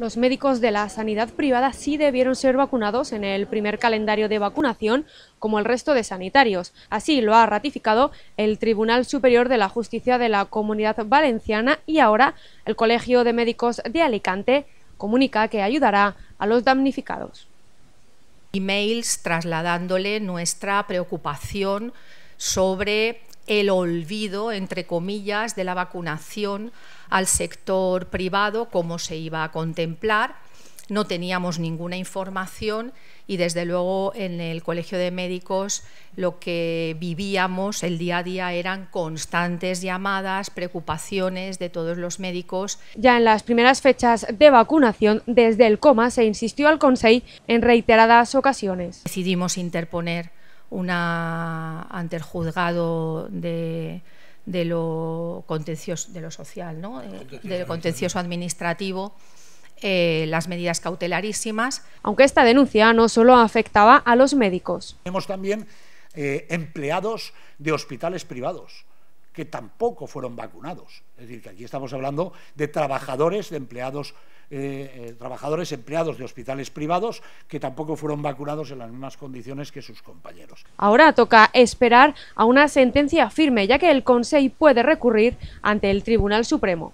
Los médicos de la sanidad privada sí debieron ser vacunados en el primer calendario de vacunación, como el resto de sanitarios. Así lo ha ratificado el Tribunal Superior de la Justicia de la Comunidad Valenciana y ahora el Colegio de Médicos de Alicante comunica que ayudará a los damnificados. Emails trasladándole nuestra preocupación sobre el olvido, entre comillas, de la vacunación al sector privado, cómo se iba a contemplar. No teníamos ninguna información y desde luego en el Colegio de Médicos lo que vivíamos el día a día eran constantes llamadas, preocupaciones de todos los médicos. Ya en las primeras fechas de vacunación desde el coma se insistió al Consejo en reiteradas ocasiones. Decidimos interponer una ante el juzgado de, lo contencioso de lo social, ¿no? Eh, de contencioso administrativo. Eh, las medidas cautelarísimas. Aunque esta denuncia no solo afectaba a los médicos. Tenemos también eh, empleados de hospitales privados que tampoco fueron vacunados. Es decir, que aquí estamos hablando de trabajadores, de empleados, eh, eh, trabajadores empleados de hospitales privados que tampoco fueron vacunados en las mismas condiciones que sus compañeros. Ahora toca esperar a una sentencia firme, ya que el Consejo puede recurrir ante el Tribunal Supremo.